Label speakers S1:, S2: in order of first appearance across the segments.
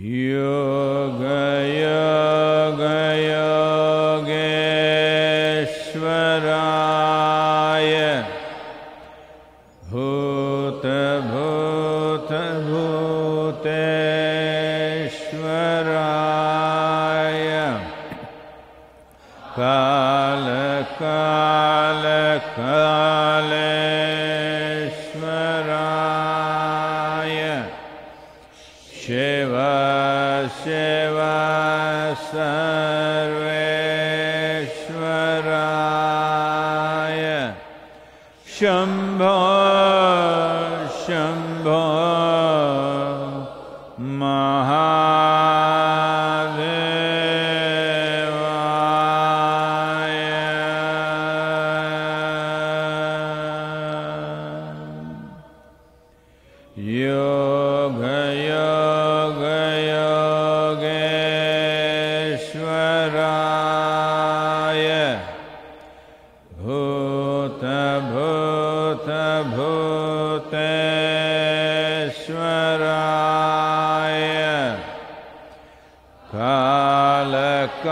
S1: Yeah.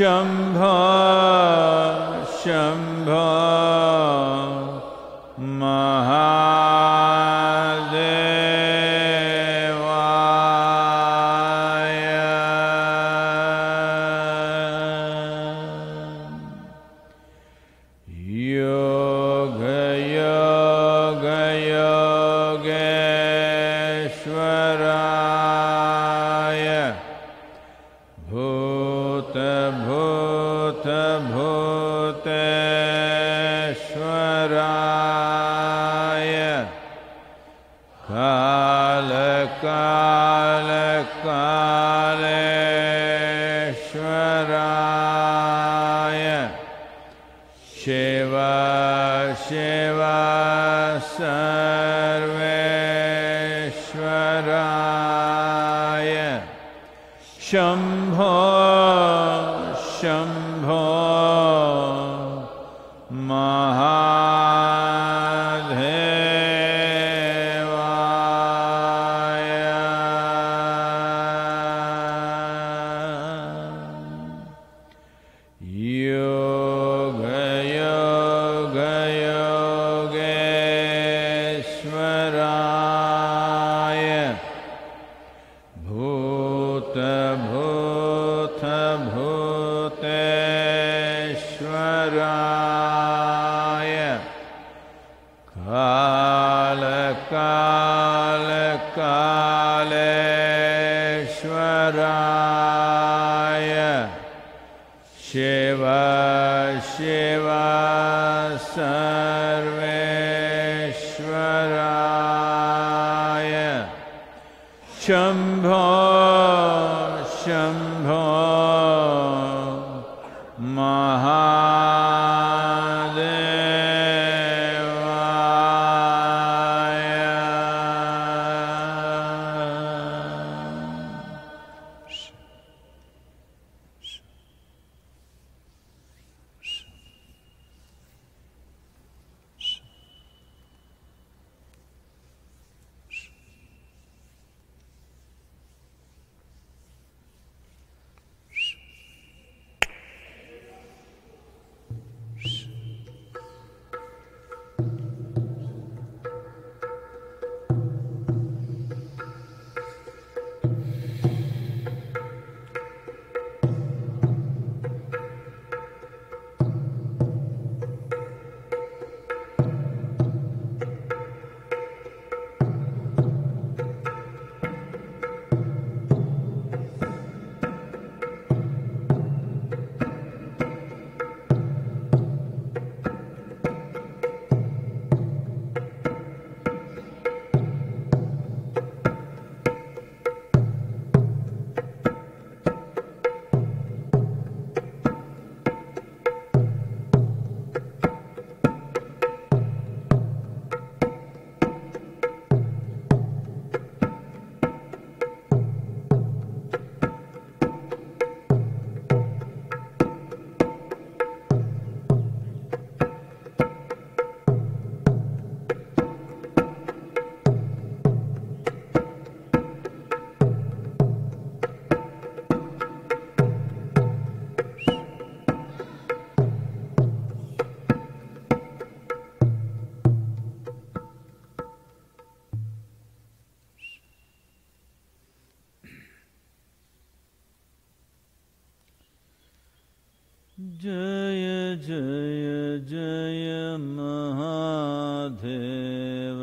S1: शम्भा शम्भा महा Vishwara जय जय जय महाधेव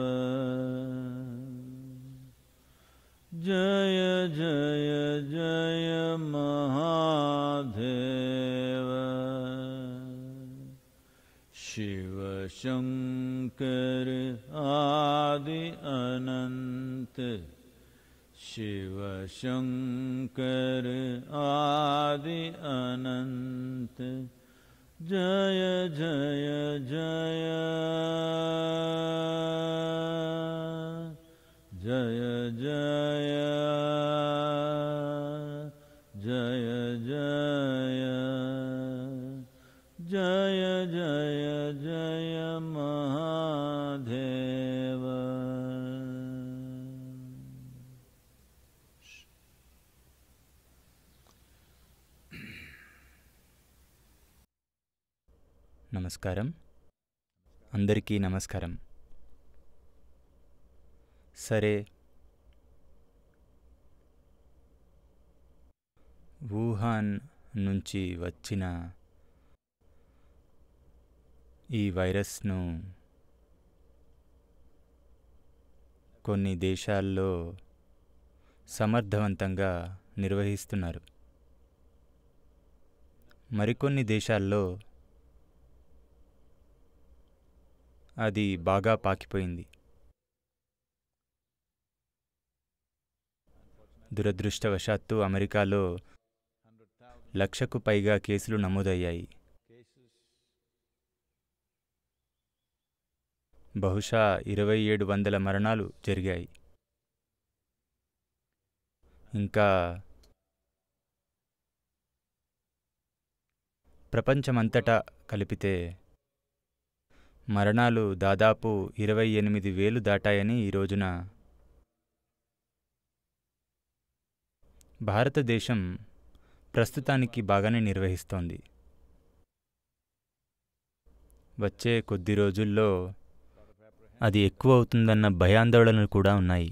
S1: जय जय जय महाधेव शिवशङ्करि आदि अनन्त शिवशङ्कर आदि अनन्त जय जय जय जय जय
S2: నమస్కారం అందరికీ నమస్కారం సరే వుహాన్ నుంచి వచ్చిన ఈ వైరస్ను కొన్ని దేశాల్లో సమర్థవంతంగా నిర్వహిస్తున్నారు మరికొన్ని దేశాల్లో అది బాగా పాకిపోయింది దురదృష్టవశాత్తు అమెరికాలో లక్షకు పైగా కేసులు నమోదయ్యాయి బహుశా ఇరవై ఏడు వందల మరణాలు జరిగాయి ఇంకా ప్రపంచమంతటా కలిపితే మరణాలు దాదాపు ఇరవై ఎనిమిది వేలు దాటాయని ఈ రోజున భారతదేశం ప్రస్తుతానికి బాగానే నిర్వహిస్తోంది వచ్చే కొద్ది రోజుల్లో అది ఎక్కువ అవుతుందన్న భయాందోళనలు కూడా ఉన్నాయి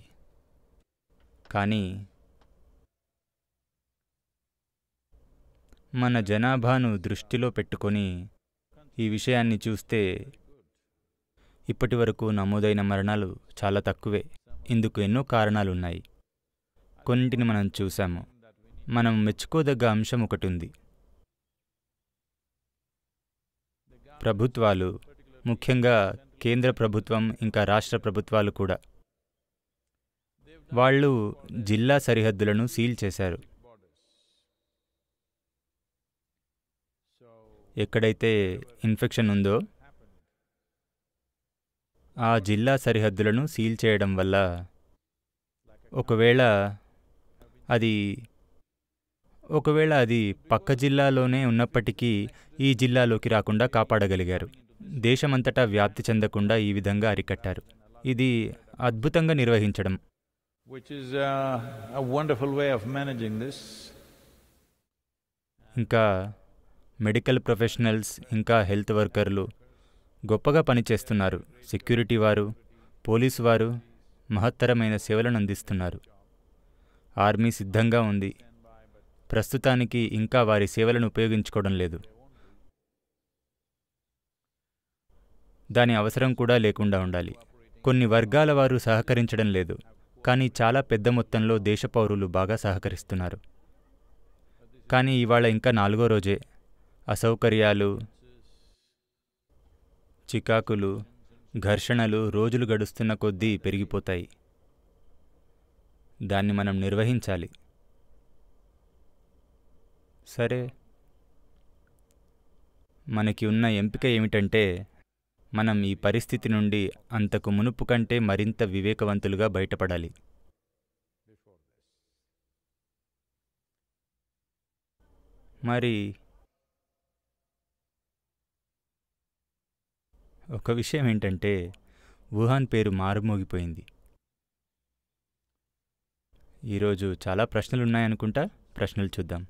S2: కానీ మన జనాభాను దృష్టిలో పెట్టుకొని ఈ విషయాన్ని చూస్తే ఇప్పటి వరకు నమోదైన మరణాలు చాలా తక్కువే ఇందుకు ఎన్నో కారణాలు ఉన్నాయి కొన్నింటిని మనం చూసాము మనం మెచ్చుకోదగ్గ అంశం ఒకటి ఉంది ప్రభుత్వాలు ముఖ్యంగా కేంద్ర ప్రభుత్వం ఇంకా రాష్ట్ర ప్రభుత్వాలు కూడా వాళ్ళు జిల్లా సరిహద్దులను సీల్ చేశారు ఎక్కడైతే ఇన్ఫెక్షన్ ఉందో ఆ జిల్లా సరిహద్దులను సీల్ చేయడం వల్ల ఒకవేళ అది ఒకవేళ అది పక్క జిల్లాలోనే ఉన్నప్పటికీ ఈ జిల్లాలోకి రాకుండా కాపాడగలిగారు దేశమంతటా వ్యాప్తి చెందకుండా ఈ విధంగా అరికట్టారు ఇది అద్భుతంగా నిర్వహించడం uh, ఇంకా మెడికల్ ప్రొఫెషనల్స్ ఇంకా హెల్త్ వర్కర్లు గొప్పగా పనిచేస్తున్నారు సెక్యూరిటీ వారు పోలీసు వారు మహత్తరమైన సేవలను అందిస్తున్నారు ఆర్మీ సిద్ధంగా ఉంది ప్రస్తుతానికి ఇంకా వారి సేవలను ఉపయోగించుకోవడం లేదు దాని అవసరం కూడా లేకుండా ఉండాలి కొన్ని వర్గాల వారు సహకరించడం లేదు కానీ చాలా పెద్ద మొత్తంలో దేశ పౌరులు బాగా సహకరిస్తున్నారు కానీ ఇవాళ ఇంకా నాలుగో రోజే అసౌకర్యాలు చికాకులు ఘర్షణలు రోజులు గడుస్తున్న కొద్దీ పెరిగిపోతాయి దాన్ని మనం నిర్వహించాలి సరే మనకి ఉన్న ఎంపిక ఏమిటంటే మనం ఈ పరిస్థితి నుండి అంతకు మునుపు కంటే మరింత వివేకవంతులుగా బయటపడాలి మరి ఒక విషయం ఏంటంటే వుహాన్ పేరు మారుమోగిపోయింది ఈరోజు చాలా ప్రశ్నలున్నాయనుకుంటా ప్రశ్నలు చూద్దాం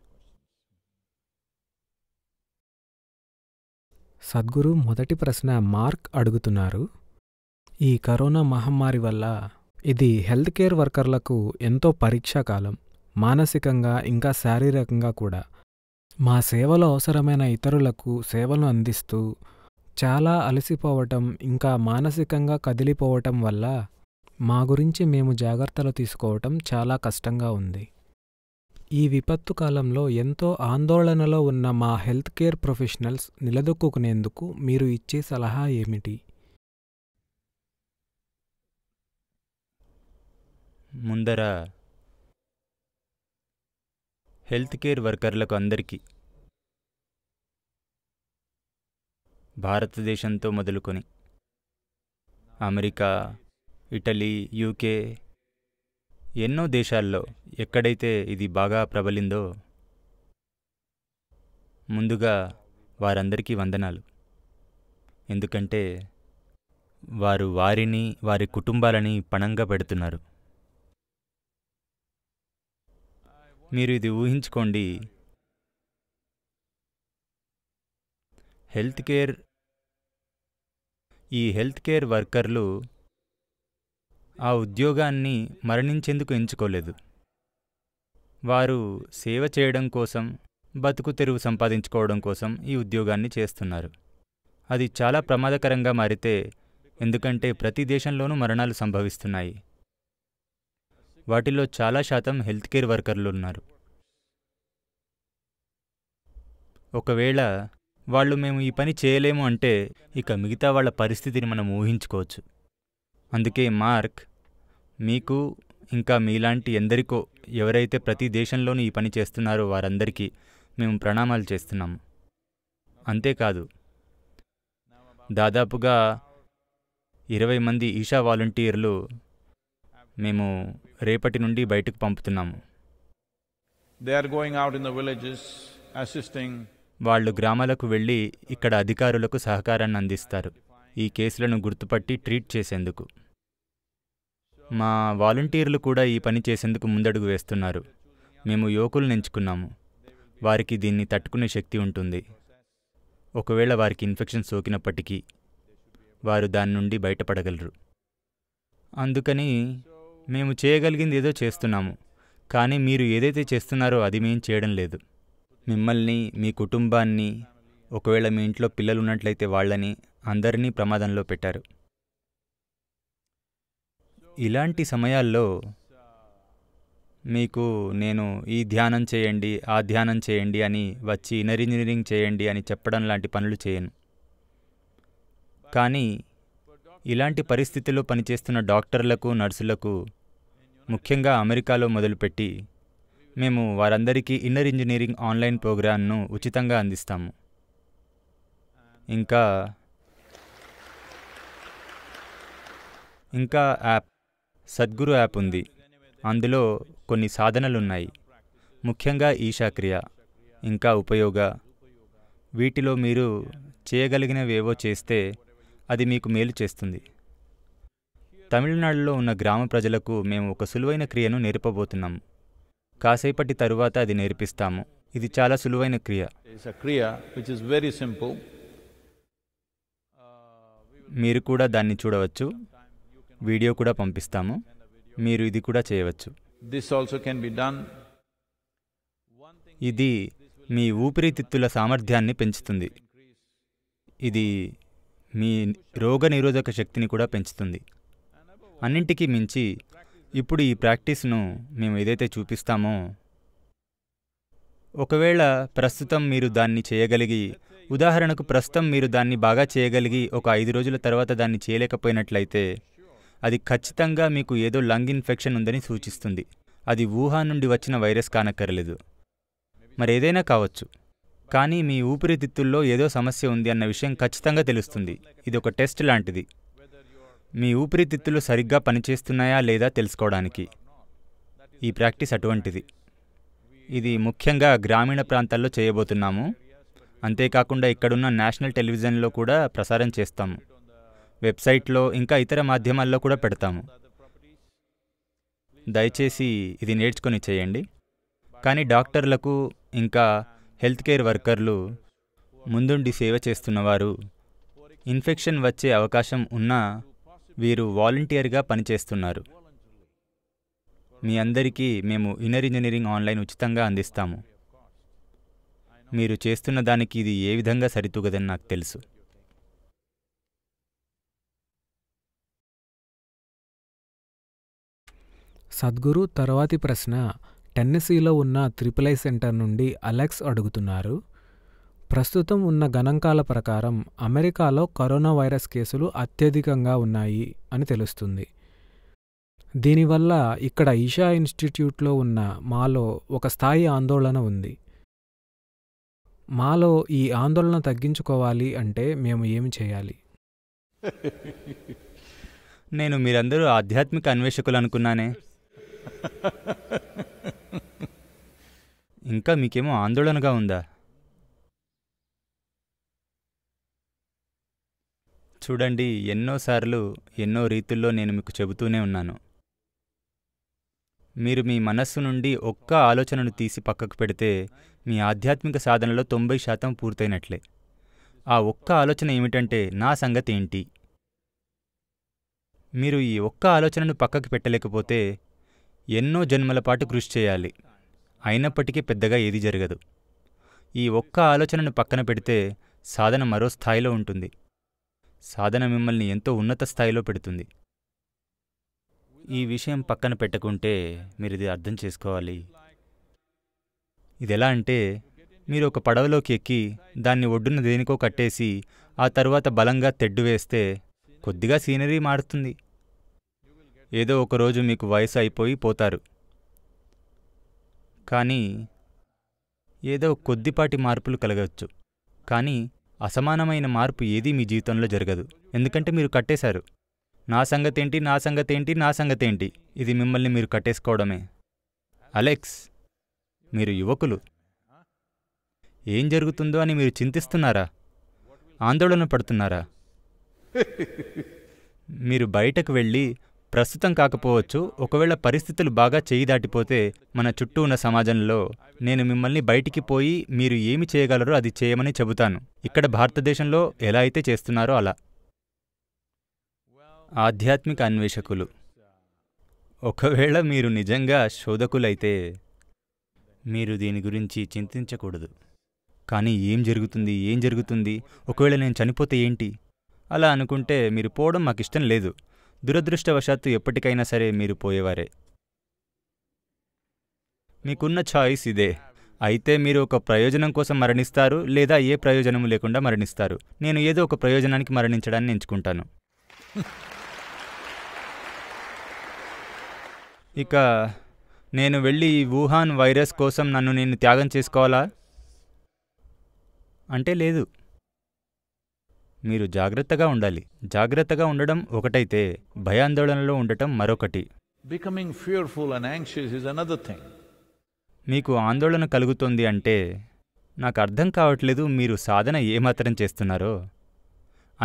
S3: సద్గురు మొదటి ప్రశ్న మార్క్ అడుగుతున్నారు ఈ కరోనా మహమ్మారి వల్ల ఇది హెల్త్ కేర్ వర్కర్లకు ఎంతో పరీక్షాకాలం మానసికంగా ఇంకా శారీరకంగా కూడా మా సేవలో అవసరమైన ఇతరులకు సేవలను అందిస్తూ చాలా అలసిపోవటం ఇంకా మానసికంగా కదిలిపోవటం వల్ల మా గురించి మేము జాగ్రత్తలు తీసుకోవటం చాలా కష్టంగా ఉంది ఈ విపత్తు కాలంలో ఎంతో ఆందోళనలో ఉన్న మా హెల్త్ కేర్ ప్రొఫెషనల్స్ నిలదొక్కునేందుకు మీరు ఇచ్చే సలహా ఏమిటి
S2: ముందర హెల్త్ కేర్ వర్కర్లకు అందరికీ భారతదేశంతో మొదలుకొని అమెరికా ఇటలీ యూకే ఎన్నో దేశాల్లో ఎక్కడైతే ఇది బాగా ప్రబలిందో ముందుగా వారందరికీ వందనాలు ఎందుకంటే వారు వారిని వారి కుటుంబాలని పణంగా పెడుతున్నారు మీరు ఇది ఊహించుకోండి హెల్త్ కేర్ ఈ హెల్త్ కేర్ వర్కర్లు ఆ ఉద్యోగాన్ని మరణించేందుకు ఎంచుకోలేదు వారు సేవ చేయడం కోసం బతుకు తెరువు సంపాదించుకోవడం కోసం ఈ ఉద్యోగాన్ని చేస్తున్నారు అది చాలా ప్రమాదకరంగా మారితే ఎందుకంటే ప్రతి దేశంలోనూ మరణాలు సంభవిస్తున్నాయి వాటిలో చాలా శాతం హెల్త్ కేర్ వర్కర్లు ఉన్నారు ఒకవేళ వాళ్ళు మేము ఈ పని చేయలేము అంటే ఇక మిగతా వాళ్ళ పరిస్థితిని మనం ఊహించుకోవచ్చు అందుకే మార్క్ మీకు ఇంకా మీలాంటి ఎందరికో ఎవరైతే ప్రతి దేశంలోనూ ఈ పని చేస్తున్నారో వారందరికీ మేము ప్రణామాలు చేస్తున్నాము అంతేకాదు దాదాపుగా ఇరవై మంది ఈషా వాలంటీర్లు మేము రేపటి నుండి బయటకు పంపుతున్నాము
S4: they are going out in the villages assisting
S2: వాళ్ళు గ్రామాలకు వెళ్ళి ఇక్కడ అధికారులకు సహకారాన్ని అందిస్తారు ఈ కేసులను గుర్తుపట్టి ట్రీట్ చేసేందుకు మా వాలంటీర్లు కూడా ఈ పని చేసేందుకు ముందడుగు వేస్తున్నారు మేము యువకులను ఎంచుకున్నాము వారికి దీన్ని తట్టుకునే శక్తి ఉంటుంది ఒకవేళ వారికి ఇన్ఫెక్షన్ సోకినప్పటికీ వారు దాని నుండి బయటపడగలరు అందుకని మేము చేయగలిగింది ఏదో చేస్తున్నాము కానీ మీరు ఏదైతే చేస్తున్నారో అది మేం చేయడం లేదు మిమ్మల్ని మీ కుటుంబాన్ని ఒకవేళ మీ ఇంట్లో పిల్లలు ఉన్నట్లయితే వాళ్ళని అందరినీ ప్రమాదంలో పెట్టారు ఇలాంటి సమయాల్లో మీకు నేను ఈ ధ్యానం చేయండి ఆ ధ్యానం చేయండి అని వచ్చి ఇనర్ ఇంజనీరింగ్ చేయండి అని చెప్పడం లాంటి పనులు చేయను కానీ ఇలాంటి పరిస్థితుల్లో పనిచేస్తున్న డాక్టర్లకు నర్సులకు ముఖ్యంగా అమెరికాలో మొదలుపెట్టి మేము వారందరికీ ఇన్నర్ ఇంజనీరింగ్ ఆన్లైన్ ప్రోగ్రామ్ను ఉచితంగా అందిస్తాము ఇంకా ఇంకా యాప్ సద్గురు యాప్ ఉంది అందులో కొన్ని సాధనలున్నాయి ముఖ్యంగా ఈశాక్రియ ఇంకా ఉపయోగ వీటిలో మీరు చేయగలిగినవేవో చేస్తే అది మీకు మేలు చేస్తుంది తమిళనాడులో ఉన్న గ్రామ ప్రజలకు మేము ఒక సులువైన క్రియను నేర్పబోతున్నాము కాసేపటి తరువాత అది నేర్పిస్తాము ఇది చాలా సులువైన క్రియ వెరీ మీరు కూడా దాన్ని చూడవచ్చు వీడియో కూడా పంపిస్తాము మీరు ఇది కూడా చేయవచ్చు
S4: this also can be done
S2: ఇది మీ ఊపిరితిత్తుల సామర్థ్యాన్ని పెంచుతుంది ఇది మీ రోగ నిరోధక శక్తిని కూడా పెంచుతుంది అన్నింటికీ మించి ఇప్పుడు ఈ ప్రాక్టీస్ను మేము ఏదైతే చూపిస్తామో ఒకవేళ ప్రస్తుతం మీరు దాన్ని చేయగలిగి ఉదాహరణకు ప్రస్తుతం మీరు దాన్ని బాగా చేయగలిగి ఒక ఐదు రోజుల తర్వాత దాన్ని చేయలేకపోయినట్లయితే అది ఖచ్చితంగా మీకు ఏదో లంగ్ ఇన్ఫెక్షన్ ఉందని సూచిస్తుంది అది వుహా నుండి వచ్చిన వైరస్ కానక్కర్లేదు మరేదైనా కావచ్చు కానీ మీ ఊపిరితిత్తుల్లో ఏదో సమస్య ఉంది అన్న విషయం ఖచ్చితంగా తెలుస్తుంది ఇది ఒక టెస్ట్ లాంటిది మీ ఊపిరితిత్తులు సరిగ్గా పనిచేస్తున్నాయా లేదా తెలుసుకోవడానికి ఈ ప్రాక్టీస్ అటువంటిది ఇది ముఖ్యంగా గ్రామీణ ప్రాంతాల్లో చేయబోతున్నాము అంతేకాకుండా ఇక్కడున్న నేషనల్ టెలివిజన్లో కూడా ప్రసారం చేస్తాము వెబ్సైట్లో ఇంకా ఇతర మాధ్యమాల్లో కూడా పెడతాము దయచేసి ఇది నేర్చుకొని చేయండి కానీ డాక్టర్లకు ఇంకా హెల్త్ కేర్ వర్కర్లు ముందుండి సేవ చేస్తున్నవారు ఇన్ఫెక్షన్ వచ్చే అవకాశం ఉన్నా వీరు వాలంటీర్గా పనిచేస్తున్నారు మీ అందరికీ మేము ఇన్నర్ ఇంజనీరింగ్ ఆన్లైన్ ఉచితంగా అందిస్తాము మీరు చేస్తున్న దానికి ఇది ఏ విధంగా సరితూగదని నాకు తెలుసు
S3: సద్గురు తర్వాతి ప్రశ్న టెన్నెసీలో ఉన్న త్రిపులై సెంటర్ నుండి అలెక్స్ అడుగుతున్నారు ప్రస్తుతం ఉన్న గణాంకాల ప్రకారం అమెరికాలో కరోనా వైరస్ కేసులు అత్యధికంగా ఉన్నాయి అని తెలుస్తుంది. దీనివల్ల ఇక్కడ ఈషా ఇన్స్టిట్యూట్లో ఉన్న మాలో ఒక స్థాయి ఆందోళన ఉంది. మాలో ఈ ఆందోళన తగ్గించుకోవాలి అంటే మేము ఏమి చేయాలి? నేను
S2: మీరందరూ ఆధ్యాత్మిక అన్వేషకులు అనుకున్నానే ఇంకా మీకేమో ఆందోళనగా ఉందా? చూడండి ఎన్నోసార్లు ఎన్నో రీతుల్లో నేను మీకు చెబుతూనే ఉన్నాను మీరు మీ మనస్సు నుండి ఒక్క ఆలోచనను తీసి పక్కకు పెడితే మీ ఆధ్యాత్మిక సాధనలో తొంభై శాతం పూర్తయినట్లే ఆ ఒక్క ఆలోచన ఏమిటంటే నా సంగతి ఏంటి మీరు ఈ ఒక్క ఆలోచనను పక్కకు పెట్టలేకపోతే ఎన్నో జన్మల పాటు కృషి చేయాలి అయినప్పటికీ పెద్దగా ఏది జరగదు ఈ ఒక్క ఆలోచనను పక్కన పెడితే సాధన మరో స్థాయిలో ఉంటుంది సాధన మిమ్మల్ని ఎంతో ఉన్నత స్థాయిలో పెడుతుంది ఈ విషయం పక్కన పెట్టకుంటే మీరు ఇది అర్థం చేసుకోవాలి ఇది ఎలా అంటే మీరు ఒక పడవలోకి ఎక్కి దాన్ని ఒడ్డున దేనికో కట్టేసి ఆ తర్వాత బలంగా తెడ్డు వేస్తే కొద్దిగా సీనరీ మారుతుంది ఏదో ఒకరోజు మీకు వయసు అయిపోయి పోతారు కానీ ఏదో కొద్దిపాటి మార్పులు కలగవచ్చు కానీ అసమానమైన మార్పు ఏదీ మీ జీవితంలో జరగదు ఎందుకంటే మీరు కట్టేశారు నా సంగతేంటి నా సంగతేంటి నా సంగతేంటి ఇది మిమ్మల్ని మీరు కట్టేసుకోవడమే అలెక్స్ మీరు యువకులు ఏం జరుగుతుందో అని మీరు చింతిస్తున్నారా ఆందోళన పడుతున్నారా మీరు బయటకు వెళ్ళి ప్రస్తుతం కాకపోవచ్చు ఒకవేళ పరిస్థితులు బాగా చేయి దాటిపోతే మన చుట్టూ ఉన్న సమాజంలో నేను మిమ్మల్ని బయటికి పోయి మీరు ఏమి చేయగలరో అది చేయమని చెబుతాను ఇక్కడ భారతదేశంలో ఎలా అయితే చేస్తున్నారో అలా ఆధ్యాత్మిక అన్వేషకులు ఒకవేళ మీరు నిజంగా శోధకులైతే మీరు దీని గురించి చింతించకూడదు కానీ ఏం జరుగుతుంది ఏం జరుగుతుంది ఒకవేళ నేను చనిపోతే ఏంటి అలా అనుకుంటే మీరు పోవడం మాకు ఇష్టం లేదు దురదృష్టవశాత్తు ఎప్పటికైనా సరే మీరు పోయేవారే మీకున్న ఛాయిస్ ఇదే అయితే మీరు ఒక ప్రయోజనం కోసం మరణిస్తారు లేదా ఏ ప్రయోజనము లేకుండా మరణిస్తారు నేను ఏదో ఒక ప్రయోజనానికి మరణించడాన్ని ఎంచుకుంటాను ఇక నేను వెళ్ళి ఈ వుహాన్ వైరస్ కోసం నన్ను నేను త్యాగం చేసుకోవాలా అంటే లేదు మీరు జాగ్రత్తగా ఉండాలి జాగ్రత్తగా ఉండడం ఒకటైతే భయాందోళనలో ఉండటం మరొకటి
S4: becoming fearful and anxious is another thing
S2: మీకు ఆందోళన కలుగుతోంది అంటే నాకు అర్థం కావట్లేదు మీరు సాధన ఏమాత్రం చేస్తున్నారో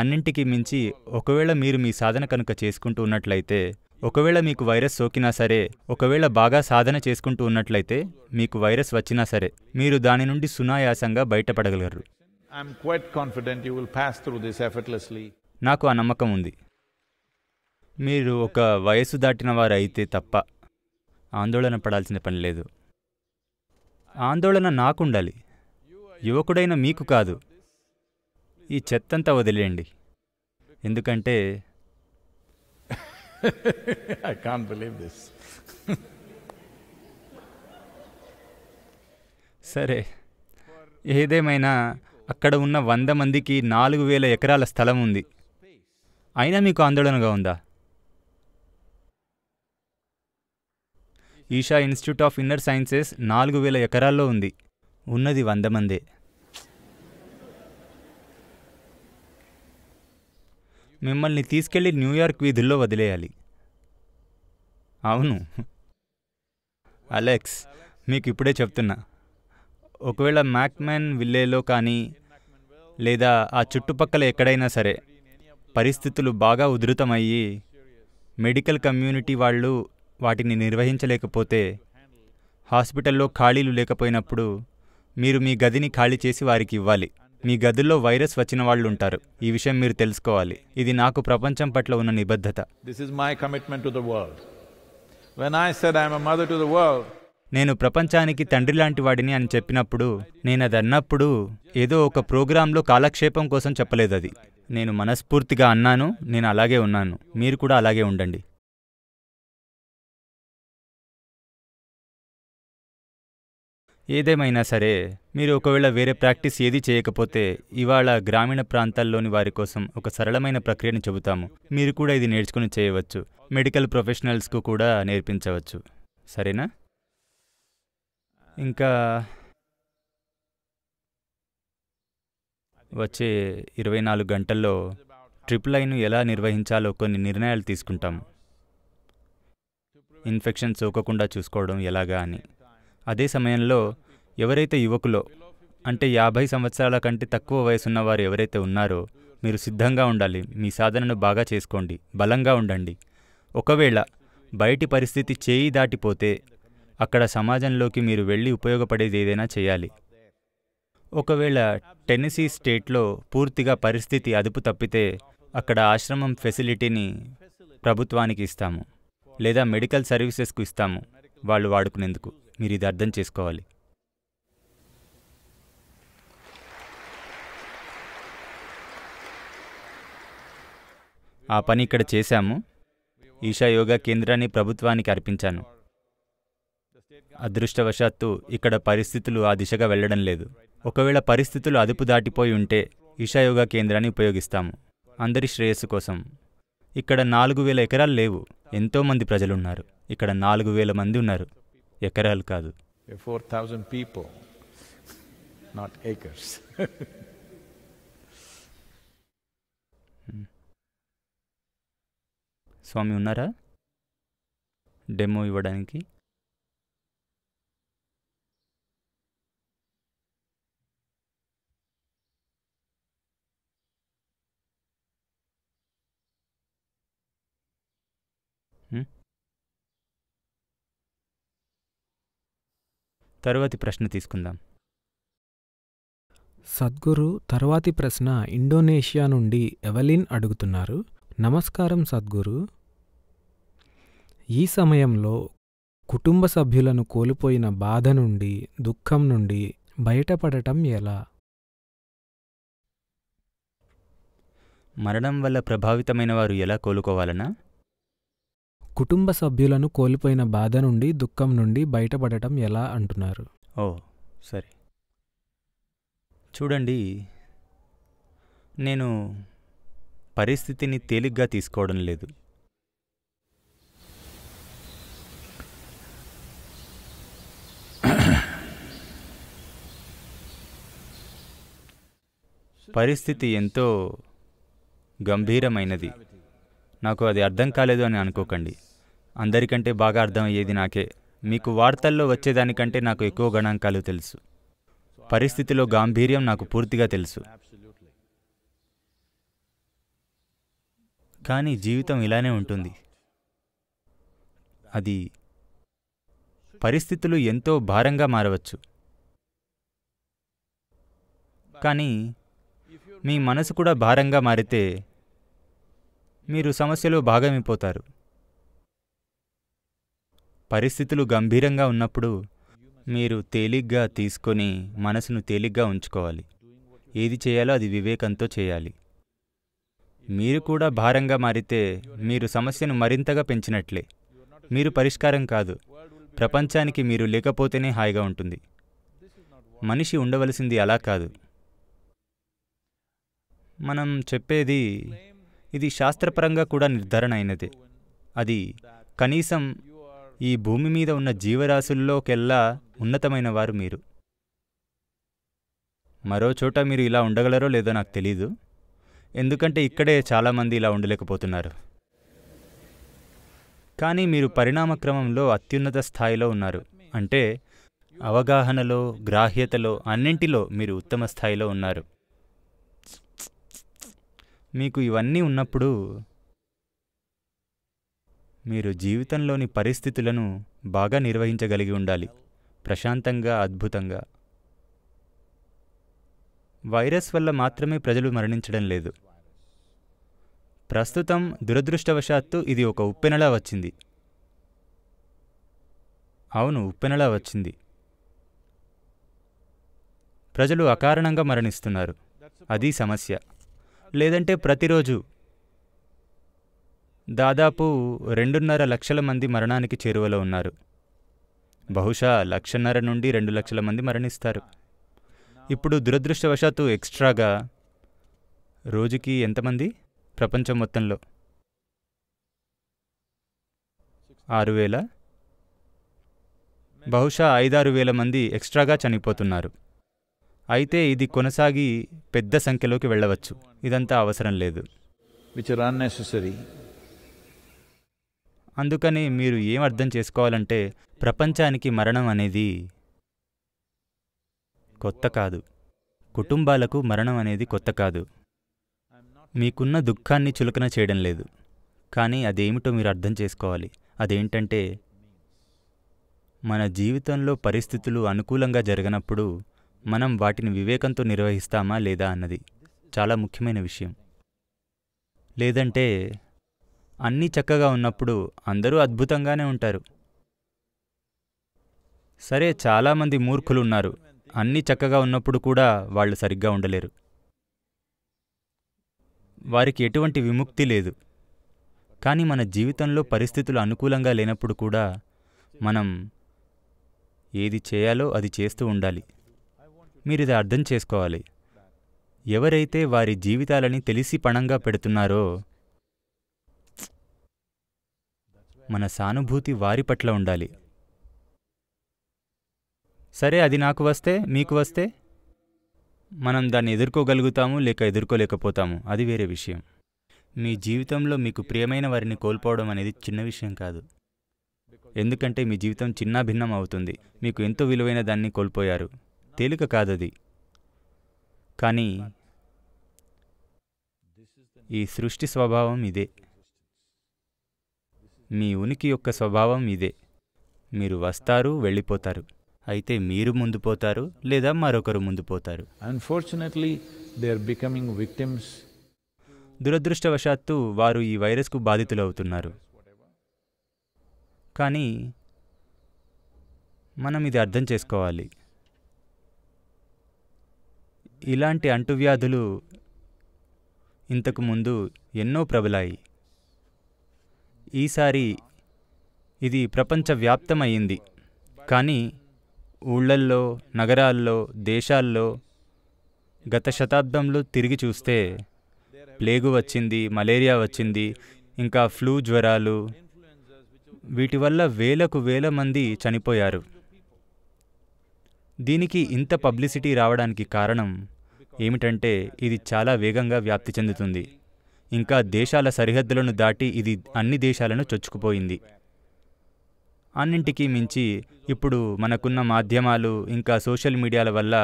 S2: అన్నింటికి మించి ఒకవేళ మీరు మీ సాధన కనుక చేసుకుంటూ ఉన్నట్లయితే ఒకవేళ మీకు వైరస్ సోకినా సరే ఒకవేళ బాగా సాధన చేసుకుంటూ ఉన్నట్లయితే మీకు వైరస్ వచ్చినా సరే మీరు దాని నుండి సునాయాసంగా బయటపడగలరు
S4: I'm quite confident you will pass through this effortlessly.
S2: నాకు ఆ నమ్మకం ఉంది మీరు ఒక వయసు దాటిన వారు అయితే తప్ప ఆందోళన పడాల్సిన పని లేదు ఆందోళన నాకుండాలి యువకుడైన మీకు కాదు ఈ చెత్తంతా వదిలేయండి ఎందుకంటే ఐ కాన్ బిలీవ్ దిస్ సరే ఏదేమైనా అక్కడ ఉన్న వంద మందికి నాలుగు వేల ఎకరాల స్థలం ఉంది అయినా మీకు ఆందోళనగా ఉందా Isha institute of inner sciences నాలుగు వేల ఎకరాల్లో ఉంది ఉన్నది వంద మందే మిమ్మల్ని తీసుకెళ్లి న్యూయార్క్ వీధుల్లో వదిలేయాలి అవును అలెక్స్ మీకు ఇప్పుడే చెప్తున్నా ఒకవేళ మ్యాక్మెన్ విల్లేలో కానీ లేదా ఆ చుట్టుపక్కల ఎక్కడైనా సరే పరిస్థితులు బాగా ఉధృతమయ్యి మెడికల్ కమ్యూనిటీ వాళ్ళు వాటిని నిర్వహించలేకపోతే హాస్పిటల్లో ఖాళీలు లేకపోయినప్పుడు మీరు మీ గదిని ఖాళీ చేసి వారికి ఇవ్వాలి మీ గదుల్లో వైరస్ వచ్చిన వాళ్ళు ఉంటారు ఈ విషయం మీరు తెలుసుకోవాలి ఇది నాకు ప్రపంచం పట్ల ఉన్న నిబద్ధత
S4: this is my commitment to the world when I said I mother to the world
S2: నేను ప్రపంచానికి తండ్రి లాంటి వాడిని అని చెప్పినప్పుడు నేను అది అన్నప్పుడు ఏదో ఒక ప్రోగ్రాంలో కాలక్షేపం కోసం చెప్పలేదు అది నేను మనస్ఫూర్తిగా అన్నాను నేను అలాగే ఉన్నాను మీరు కూడా అలాగే ఉండండి ఏదేమైనా సరే మీరు ఒకవేళ వేరే ప్రాక్టీస్ ఏది చేయకపోతే ఇవాళ గ్రామీణ ప్రాంతాల్లోని వారి కోసం ఒక సరళమైన ప్రక్రియను చెబుతాము మీరు కూడా ఇది నేర్చుకుని చేయవచ్చు మెడికల్ ప్రొఫెషనల్స్కు కూడా నేర్పించవచ్చు సరేనా ఇంకా వచ్చే ఇరవై నాలుగు గంటల్లో ట్రిప్ లైన్ ఎలా నిర్వహించాలో కొన్ని నిర్ణయాలు తీసుకుంటాం ఇన్ఫెక్షన్ సోకకుండా చూసుకోవడం ఎలాగా అని అదే సమయంలో ఎవరైతే యువకులో అంటే యాభై సంవత్సరాల కంటే తక్కువ వయసున్న వారు ఎవరైతే ఉన్నారో మీరు సిద్ధంగా ఉండాలి మీ సాధనను బాగా చేసుకోండి బలంగా ఉండండి ఒకవేళ బయటి పరిస్థితి చేయి దాటిపోతే అక్కడ సమాజంలోకి మీరు వెళ్ళి ఉపయోగపడేది ఏదైనా చేయాలి ఒకవేళ టెన్నిసీ స్టేట్లో పూర్తిగా పరిస్థితి అదుపు తప్పితే అక్కడ ఆశ్రమం ఫెసిలిటీని ప్రభుత్వానికి ఇస్తాము లేదా మెడికల్ సర్వీసెస్కు ఇస్తాము వాళ్ళు వాడుకునేందుకు మీరు ఇది అర్థం చేసుకోవాలి ఆ పని ఇక్కడ చేశాము ఈషా యోగా కేంద్రాన్ని ప్రభుత్వానికి అర్పించాను అదృష్టవశాత్తు ఇక్కడ పరిస్థితులు ఆ దిశగా వెళ్లడం లేదు ఒకవేళ పరిస్థితులు అదుపు దాటిపోయి ఉంటే ఇషాయోగా కేంద్రాన్ని ఉపయోగిస్తాము అందరి శ్రేయస్సు కోసం ఇక్కడ నాలుగు వేల ఎకరాలు లేవు ఎంతోమంది ప్రజలున్నారు ఇక్కడ నాలుగు వేల మంది ఉన్నారు ఎకరాలు కాదు
S4: four thousand people not acres
S2: స్వామి ఉన్నారా డెమో ఇవ్వడానికి తరువాతి ప్రశ్న తీసుకుందాం
S3: సద్గురు తరువాతి ప్రశ్న ఇండోనేషియా నుండి ఎవలిన్ అడుగుతున్నారు నమస్కారం సద్గురు ఈ సమయంలో కుటుంబ సభ్యులను కోల్పోయిన బాధ నుండి దుఃఖం నుండి బయటపడటం ఎలా
S2: మరణం వల్ల ప్రభావితమైన వారు ఎలా కోలుకోవాలనా
S3: కుటుంబ సభ్యులను కోల్పోయిన బాధ నుండి, దుఃఖం నుండి బయటపడటం ఎలా అంటున్నారు?
S2: ఓ సరే. చూడండి, నేను పరిస్థితిని తేలిగ్గా తీసుకోవడం లేదు. పరిస్థితి ఎంతో గంభీరమైనది. నాకు అది అర్థం కాలేదు అని అనుకోకండి అందరికంటే బాగా అర్థమయ్యేది నాకే మీకు వార్తల్లో వచ్చేదానికంటే నాకు ఎక్కువ గణాంకాలు తెలుసు పరిస్థితిలో గాంభీర్యం నాకు పూర్తిగా తెలుసు కానీ జీవితం ఇలానే ఉంటుంది అది పరిస్థితులు ఎంతో భారంగా మారవచ్చు కానీ మీ మనసు కూడా భారంగా మారితే మీరు సమస్యలో భాగమైపోతారు పరిస్థితులు గంభీరంగా ఉన్నప్పుడు మీరు తేలిగ్గా తీసుకొని మనసును తేలిగ్గా ఉంచుకోవాలి ఏది చేయాలో అది వివేకంతో చేయాలి మీరు కూడా భారంగా మారితే మీరు సమస్యను మరింతగా పెంచినట్లే మీరు పరిష్కారం కాదు ప్రపంచానికి మీరు లేకపోతేనే హాయిగా ఉంటుంది మనిషి ఉండవలసింది అలా కాదు మనం చెప్పేది ఇది శాస్త్రపరంగా కూడా నిర్ధారణ అయినది అది కనీసం ఈ భూమి మీద ఉన్న జీవరాశుల్లోకెల్లా ఉన్నతమైన వారు మీరు మరో చోట మీరు ఇలా ఉండగలరో లేదో నాకు తెలీదు ఎందుకంటే ఇక్కడే చాలామంది ఇలా ఉండలేకపోతున్నారు కానీ మీరు పరిణామక్రమంలో అత్యున్నత స్థాయిలో ఉన్నారు అంటే అవగాహనలో గ్రాహ్యతలో అన్నింటిలో మీరు ఉత్తమ స్థాయిలో ఉన్నారు మీకు ఇవన్నీ ఉన్నప్పుడు మీరు జీవితంలోని పరిస్థితులను బాగా నిర్వహించగలిగి ఉండాలి ప్రశాంతంగా అద్భుతంగా వైరస్ వల్ల మాత్రమే ప్రజలు మరణించడం లేదు ప్రస్తుతం దురదృష్టవశాత్తు ఇది ఒక ఉప్పెనలా వచ్చింది అవును ఉప్పెనలా వచ్చింది ప్రజలు అకారణంగా మరణిస్తున్నారు అది సమస్య లేదంటే ప్రతిరోజు దాదాపు రెండున్నర లక్షల మంది మరణానికి చేరువలో ఉన్నారు బహుశా లక్షన్నర నుండి రెండు లక్షల మంది మరణిస్తారు ఇప్పుడు దురదృష్టవశాత్తు ఎక్స్ట్రాగా రోజుకి ఎంతమంది ప్రపంచం మొత్తంలో ఆరు వేల బహుశా ఐదారు వేల మంది ఎక్స్ట్రాగా చనిపోతున్నారు అయితే ఇది కొనసాగి పెద్ద సంఖ్యలోకి వెళ్ళవచ్చు ఇదంతా అవసరం లేదు అందుకని మీరు ఏం అర్థం చేసుకోవాలంటే ప్రపంచానికి మరణం అనేది కొత్త కాదు కుటుంబాలకు మరణం అనేది కొత్త కాదు మీకున్న దుఃఖాన్ని చులకన చేయడం లేదు కానీ అదేమిటో మీరు అర్థం చేసుకోవాలి అదేంటంటే మన జీవితంలో పరిస్థితులు అనుకూలంగా జరగనప్పుడు మనం వాటిని వివేకంతో నిర్వహిస్తామా లేదా అన్నది చాలా ముఖ్యమైన విషయం లేదంటే అన్నీ చక్కగా ఉన్నప్పుడు అందరూ అద్భుతంగానే ఉంటారు సరే చాలామంది మూర్ఖులు ఉన్నారు అన్నీ చక్కగా ఉన్నప్పుడు కూడా వాళ్ళు సరిగ్గా ఉండలేరు వారికి ఎటువంటి విముక్తి లేదు కానీ మన జీవితంలో పరిస్థితులు అనుకూలంగా లేనప్పుడు కూడా మనం ఏది చేయాలో అది చేస్తూ ఉండాలి మీరు ఇది అర్థం చేసుకోవాలి ఎవరైతే వారి జీవితాలని తెలిసి పణంగా పెడుతున్నారో మన సానుభూతి వారి పట్ల ఉండాలి సరే అది నాకు వస్తే మీకు వస్తే మనం దాన్ని ఎదుర్కోగలుగుతాము లేక ఎదుర్కోలేకపోతాము అది వేరే విషయం మీ జీవితంలో మీకు ప్రియమైన వారిని కోల్పోవడం అనేది చిన్న విషయం కాదు ఎందుకంటే మీ జీవితం చిన్నా భిన్నం అవుతుంది మీకు ఎంతో విలువైన దాన్ని కోల్పోయారు తేలిక కాదది కానీ ఈ సృష్టి స్వభావం ఇదే మీ ఉనికి యొక్క స్వభావం ఇదే మీరు వస్తారు వెళ్ళిపోతారు అయితే మీరు ముందు పోతారు లేదా మరొకరు ముందు పోతారు unfortunately they are becoming victims దురదృష్టవశాత్తు వారు ఈ వైరస్కు బాధితులు అవుతున్నారు కానీ మనం ఇది అర్థం చేసుకోవాలి ఇలాంటి అంటువ్యాధులు ఇంతకుముందు ఎన్నో ప్రబలాయి ఈసారి ఇది ప్రపంచవ్యాప్తమయ్యింది కానీ ఊళ్ళల్లో నగరాల్లో దేశాల్లో గత శతాబ్దంలో తిరిగి చూస్తే ప్లేగు వచ్చింది మలేరియా వచ్చింది ఇంకా ఫ్లూ జ్వరాలు వీటి వల్ల వేలకు వేల మంది చనిపోయారు దీనికి ఇంత పబ్లిసిటీ రావడానికి కారణం ఏమిటంటే ఇది చాలా వేగంగా వ్యాప్తి చెందుతుంది ఇంకా దేశాల సరిహద్దులను దాటి ఇది అన్ని దేశాలను చొచ్చుకుపోయింది అన్నింటికీ మించి ఇప్పుడు మనకున్న మాధ్యమాలు ఇంకా సోషల్ మీడియాల వల్ల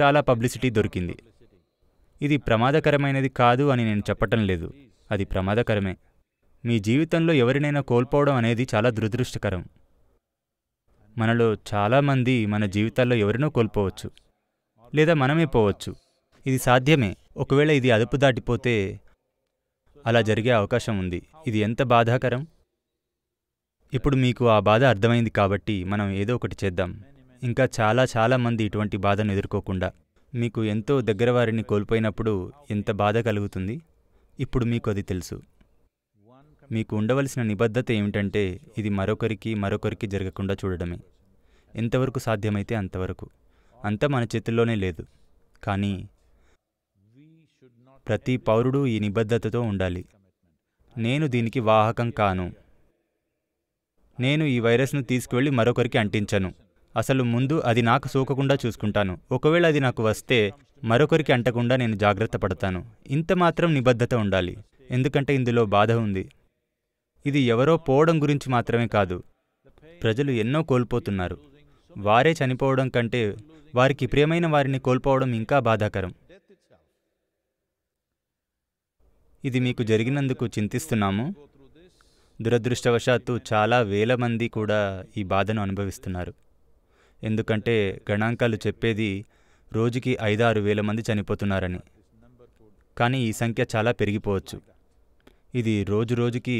S2: చాలా పబ్లిసిటీ దొరికింది ఇది ప్రమాదకరమైనది కాదు అని నేను చెప్పటం లేదు అది ప్రమాదకరమే మీ జీవితంలో ఎవరినైనా కోల్పోవడం అనేది చాలా దురదృష్టకరం మనలో చాలామంది మన జీవితాల్లో ఎవరినో కోల్పోవచ్చు లేదా మనమే పోవచ్చు ఇది సాధ్యమే ఒకవేళ ఇది అదుపు దాటిపోతే అలా జరిగే అవకాశం ఉంది ఇది ఎంత బాధాకరం ఇప్పుడు మీకు ఆ బాధ అర్థమైంది కాబట్టి మనం ఏదో ఒకటి చేద్దాం ఇంకా చాలా చాలా మంది ఇటువంటి బాధను ఎదుర్కోకుండా మీకు ఎంతో దగ్గర వారిని కోల్పోయినప్పుడు ఎంత బాధ కలుగుతుంది ఇప్పుడు మీకు అది తెలుసు మీకు ఉండవలసిన నిబద్ధత ఏమిటంటే ఇది మరొకరికి మరొకరికి జరగకుండా చూడడమే ఎంతవరకు సాధ్యమైతే అంతవరకు అంత మన చేతుల్లోనే లేదు కానీ ప్రతి పౌరుడు ఈ నిబద్ధతతో ఉండాలి నేను దీనికి వాహకం కాను నేను ఈ వైరస్ను తీసుకువెళ్ళి మరొకరికి అంటించను అసలు ముందు అది నాకు సోకకుండా చూసుకుంటాను ఒకవేళ అది నాకు వస్తే మరొకరికి అంటకుండా నేను జాగ్రత్త పడతాను ఇంత మాత్రం నిబద్ధత ఉండాలి ఎందుకంటే ఇందులో బాధ ఉంది ఇది ఎవరో పోవడం గురించి మాత్రమే కాదు ప్రజలు ఎన్నో కోల్పోతున్నారు వారే చనిపోవడం కంటే వారికి ప్రియమైన వారిని కోల్పోవడం ఇంకా బాధాకరం ఇది మీకు జరిగినందుకు చింతిస్తున్నాము దురదృష్టవశాత్తు చాలా వేల మంది కూడా ఈ బాధను అనుభవిస్తున్నారు ఎందుకంటే గణాంకాలు చెప్పేది రోజుకి ఐదారు వేల మంది చనిపోతున్నారని కానీ ఈ సంఖ్య చాలా పెరిగిపోవచ్చు ఇది రోజు రోజుకి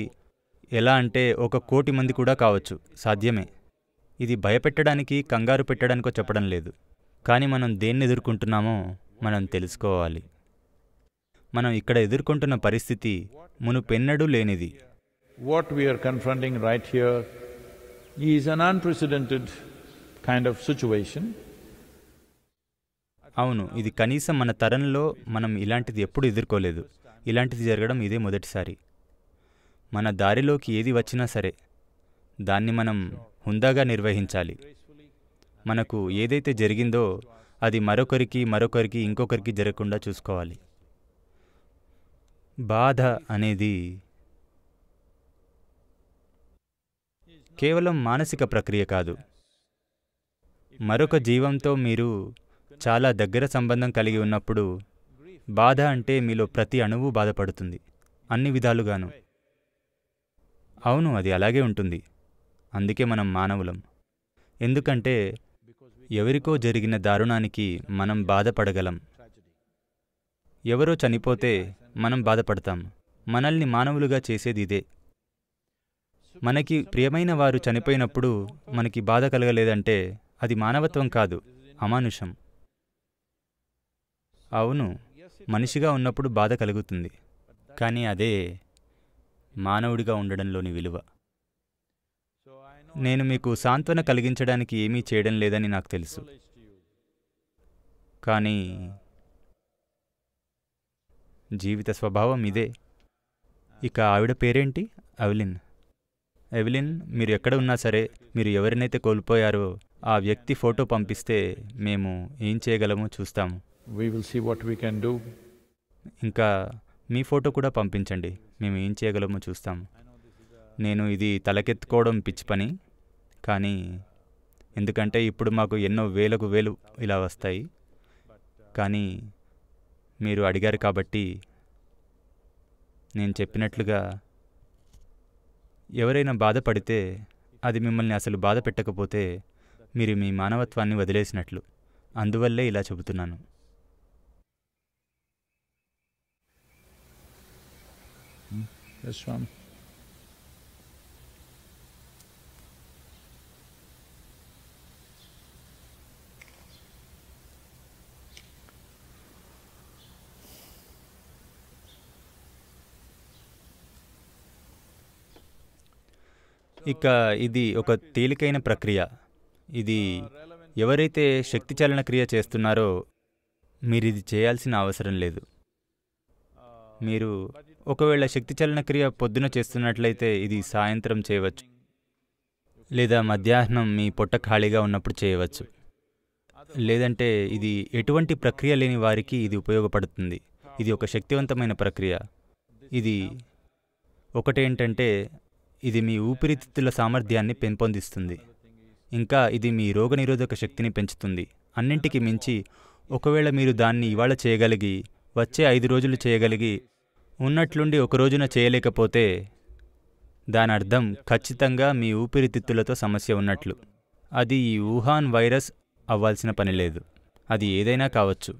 S2: ఎలా అంటే ఒక కోటి మంది కూడా కావచ్చు సాధ్యమే ఇది భయపెట్టడానికి కంగారు పెట్టడానికో చెప్పడం లేదు కానీ మనం దేన్ని ఎదుర్కొంటున్నామో మనం తెలుసుకోవాలి మనం ఇక్కడ ఎదుర్కొంటున్న పరిస్థితి మునుపెన్నడూ లేనిది what we're confronting right here is an unprecedented kind of situation అవును ఇది కనీసం మన తరంలో మనం ఇలాంటిది ఎప్పుడు ఎదుర్కోలేదు ఇలాంటిది జరగడం ఇదే మొదటిసారి మన దారిలోకి ఏది వచ్చినా సరే దాన్ని మనం హుందాగా నిర్వహించాలి మనకు ఏదైతే జరిగిందో అది మరొకరికి మరొకరికి ఇంకొకరికి జరగకుండా చూసుకోవాలి బాధ అనేది కేవలం మానసిక ప్రక్రియ కాదు మరొక జీవంతో మీరు చాలా దగ్గర సంబంధం కలిగి ఉన్నప్పుడు బాధ అంటే మీలో ప్రతి అణువు బాధపడుతుంది అన్ని విధాలుగాను అవును అది అలాగే ఉంటుంది అందుకే మనం మానవులం ఎందుకంటే ఎవరికో జరిగిన దారుణానికి మనం బాధపడగలం ఎవరో చనిపోతే మనం బాధపడతాం మనల్ని మానవులుగా చేసేది ఇదే మనకి ప్రియమైన వారు చనిపోయినప్పుడు మనకి బాధ కలగలేదంటే అది మానవత్వం కాదు అమానుషం అవును మనిషిగా ఉన్నప్పుడు బాధ కలుగుతుంది కానీ అదే మానవుడిగా ఉండడంలోని విలువ నేను మీకు సాంత్వన కలిగించడానికి ఏమీ చేయడం లేదని నాకు తెలుసు కానీ జీవిత స్వభావం ఇదే ఇక ఆవిడ పేరేంటి అవిలిన్ ఎవిలిన్ మీరు ఎక్కడ ఉన్నా సరే మీరు ఎవరినైతే కోల్పోయారో ఆ వ్యక్తి ఫోటో పంపిస్తే మేము ఏం చేయగలమో చూస్తాము ఇంకా మీ ఫోటో కూడా పంపించండి మేము ఏం చేయగలమో చూస్తాం నేను ఇది తలకెత్తుకోవడం పిచ్చి పని కానీ ఎందుకంటే ఇప్పుడు మాకు ఎన్నో వేలకు వేలు ఇలా వస్తాయి కానీ మీరు అడిగారు కాబట్టి నేను చెప్పినట్లుగా ఎవరైనా బాధపడితే అది మిమ్మల్ని అసలు బాధ పెట్టకపోతే మీరు మీ మానవత్వాన్ని వదిలేసినట్లు అందువల్లే ఇలా చెబుతున్నాను this one. ఇక ఇది ఒక తేలికైన ప్రక్రియ ఇది ఎవరైతే శక్తి చలన క్రియ చేస్తున్నారో మీరు ఇది చేయాల్సిన అవసరం లేదు మీరు ఒకవేళ శక్తి చలన క్రియ పొద్దున చేస్తున్నట్లయితే ఇది సాయంత్రం చేయవచ్చు లేదా మధ్యాహ్నం మీ పొట్ట ఖాళీగా ఉన్నప్పుడు చేయవచ్చు లేదంటే ఇది ఎటువంటి ప్రక్రియ లేని వారికి ఇది ఉపయోగపడుతుంది ఇది ఒక శక్తివంతమైన ప్రక్రియ ఇది ఒకటేంటంటే ఇది మీ ఊపిరితిత్తుల సామర్థ్యాన్ని పెంపొందిస్తుంది ఇంకా ఇది మీ రోగనిరోధక శక్తిని పెంచుతుంది అన్నింటికి మించి ఒకవేళ మీరు దాన్ని ఇవాళ చేయగలిగి వచ్చే ఐదు రోజులు చేయగలిగి ఉన్నట్లుండి ఒకరోజున చేయలేకపోతే దాని అర్థం ఖచ్చితంగా మీ ఊపిరితిత్తులతో సమస్య ఉన్నట్లు అది ఈ వుహాన్ వైరస్ అవ్వాల్సిన పని లేదు అది ఏదైనా కావచ్చు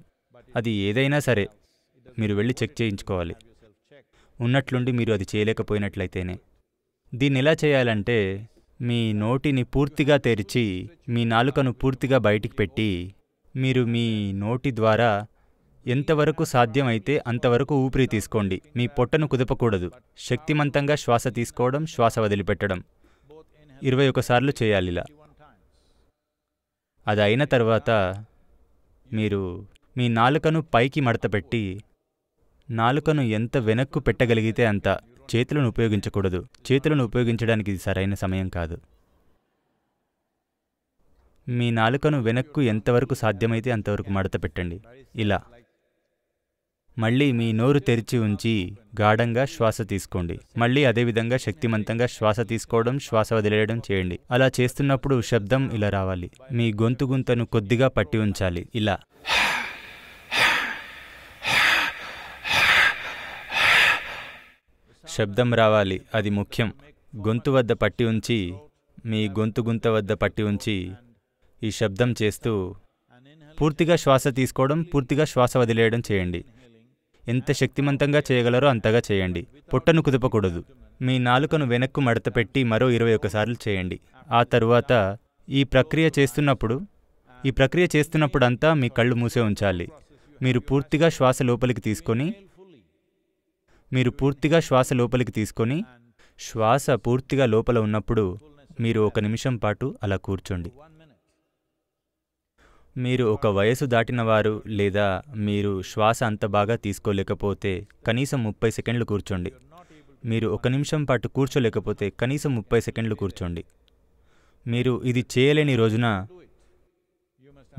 S2: అది ఏదైనా సరే మీరు వెళ్ళి చెక్ చేయించుకోవాలి ఉన్నట్లుండి మీరు అది చేయలేకపోయినట్లయితేనే దీన్ని ఎలా చేయాలంటే మీ నోటిని పూర్తిగా తెరిచి మీ నాలుకను పూర్తిగా బయటికి పెట్టి మీరు మీ నోటి ద్వారా ఎంతవరకు సాధ్యమైతే అంతవరకు ఊపిరి తీసుకోండి మీ పొట్టను కుదపకూడదు శక్తిమంతంగా శ్వాస తీసుకోవడం శ్వాస వదిలిపెట్టడం ఇరవై ఒకసార్లు చేయాలిలా అది అయిన తర్వాత మీరు మీ నాలుకను పైకి మడతపెట్టి నాలుకను ఎంత వెనక్కు పెట్టగలిగితే అంత చేతులను ఉపయోగించకూడదు చేతులను ఉపయోగించడానికి ఇది సరైన సమయం కాదు మీ నాలుకను వెనక్కు ఎంతవరకు సాధ్యమైతే అంతవరకు మడత పెట్టండి ఇలా మళ్ళీ మీ నోరు తెరిచి ఉంచి గాఢంగా శ్వాస తీసుకోండి మళ్ళీ అదేవిధంగా శక్తిమంతంగా శ్వాస తీసుకోవడం శ్వాస వదిలేయడం చేయండి అలా చేస్తున్నప్పుడు శబ్దం ఇలా రావాలి మీ గొంతు గుంతను కొద్దిగా పట్టి ఉంచాలి ఇలా శబ్దం రావాలి అది ముఖ్యం గొంతు వద్ద పట్టి ఉంచి మీ గొంతు గుంత వద్ద పట్టి ఉంచి ఈ శబ్దం చేస్తూ పూర్తిగా శ్వాస తీసుకోవడం పూర్తిగా శ్వాస వదిలేయడం చేయండి ఎంత శక్తిమంతంగా చేయగలరో అంతగా చేయండి పొట్టను కుదపకూడదు మీ నాలుకను వెనక్కు మడతపెట్టి మరో ఇరవై ఒకసార్లు చేయండి ఆ తరువాత ఈ ప్రక్రియ చేస్తున్నప్పుడు ఈ ప్రక్రియ చేస్తున్నప్పుడంతా మీ కళ్ళు మూసే ఉంచాలి మీరు పూర్తిగా శ్వాస లోపలికి తీసుకొని మీరు పూర్తిగా శ్వాస లోపలికి తీసుకొని శ్వాస పూర్తిగా లోపల ఉన్నప్పుడు మీరు ఒక నిమిషం పాటు అలా కూర్చోండి మీరు ఒక వయసు దాటినవారు లేదా మీరు శ్వాస అంత బాగా తీసుకోలేకపోతే కనీసం ముప్పై సెకండ్లు కూర్చోండి మీరు ఒక నిమిషం పాటు కూర్చోలేకపోతే కనీసం ముప్పై సెకండ్లు కూర్చోండి మీరు ఇది చేయలేని రోజున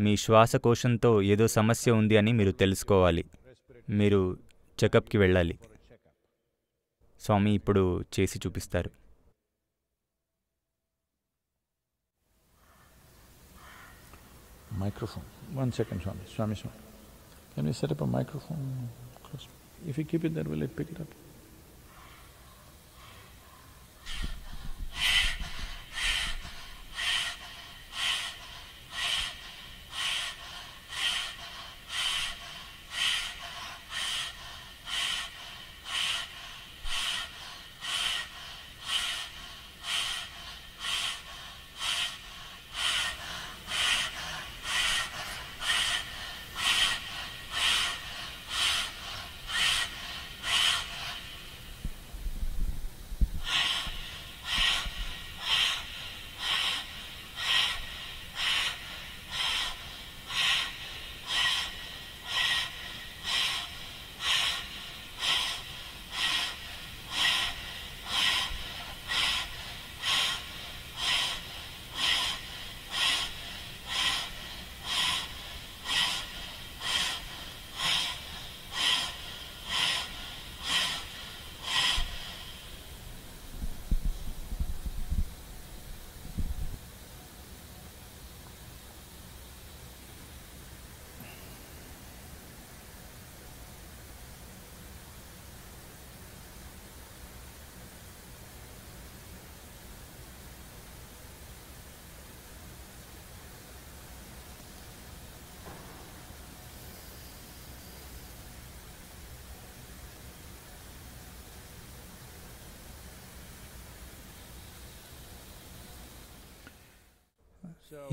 S2: మీ శ్వాసకోశంతో ఏదో సమస్య ఉంది అని మీరు తెలుసుకోవాలి మీరు చెకప్కి వెళ్ళాలి స్వామి ఇప్పుడు చేసి చూపిస్తారు
S4: microphone. One second, Swami, Swami Swami. Can we set up a microphone? If you keep it there, will it pick it up?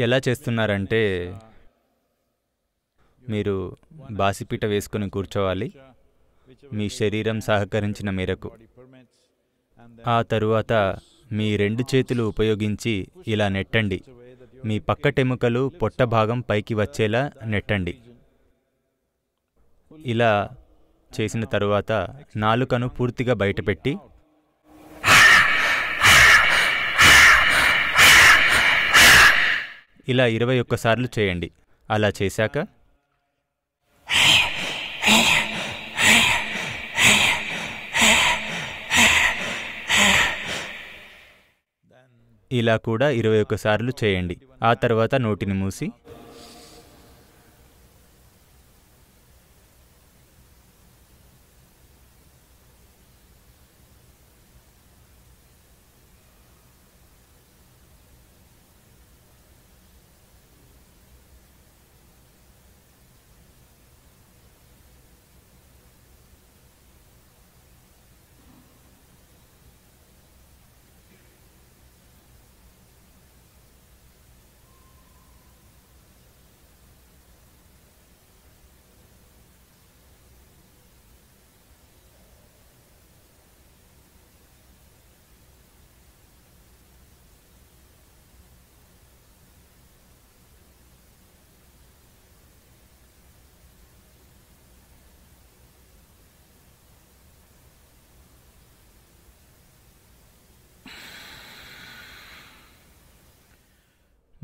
S2: ఎలా చేస్తున్నారంటే మీరు బాసిపీట వేసుకొని కూర్చోవాలి మీ శరీరం సహకరించిన మేరకు ఆ తరువాత మీ రెండు చేతులు ఉపయోగించి ఇలా నెట్టండి మీ పక్కటెముకలు పొట్ట భాగం పైకి వచ్చేలా నెట్టండి ఇలా చేసిన తరువాత నాలుకను పూర్తిగా బయటపెట్టి ఇలా ఇరవై ఒక్కసార్లు చేయండి అలా చేశాక ఇలా కూడా ఇరవై ఒక్కసార్లు చేయండి ఆ తర్వాత నోటిని మూసి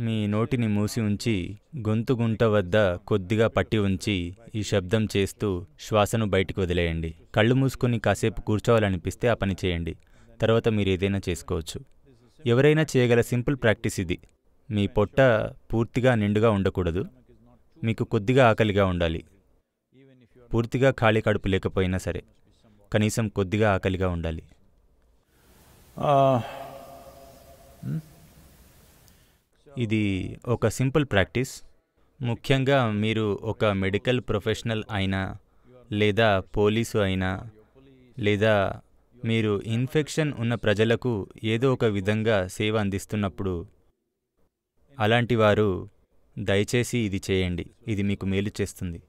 S2: మీ నోటిని మూసి ఉంచి గొంతు గుంట వద్ద కొద్దిగా పట్టి ఉంచి ఈ శబ్దం చేస్తూ శ్వాసను బయటికి వదిలేయండి కళ్ళు మూసుకొని కాసేపు కూర్చోవాలనిపిస్తే ఆ పని చేయండి తర్వాత మీరు ఏదైనా చేసుకోవచ్చు ఎవరైనా చేయగల సింపుల్ ప్రాక్టీస్ ఇది మీ పొట్ట పూర్తిగా నిండుగా ఉండకూడదు మీకు కొద్దిగా ఆకలిగా ఉండాలి పూర్తిగా ఖాళీ కడుపు లేకపోయినా సరే కనీసం కొద్దిగా ఆకలిగా ఉండాలి ఇది ఒక సింపుల్ ప్రాక్టీస్ ముఖ్యంగా మీరు ఒక మెడికల్ ప్రొఫెషనల్ అయినా లేదా పోలీసు అయినా లేదా మీరు ఇన్ఫెక్షన్ ఉన్న ప్రజలకు ఏదో ఒక విధంగా సేవ అందిస్తున్నప్పుడు అలాంటి వారు దయచేసి ఇది చేయండి ఇది మీకు మేలు చేస్తుంది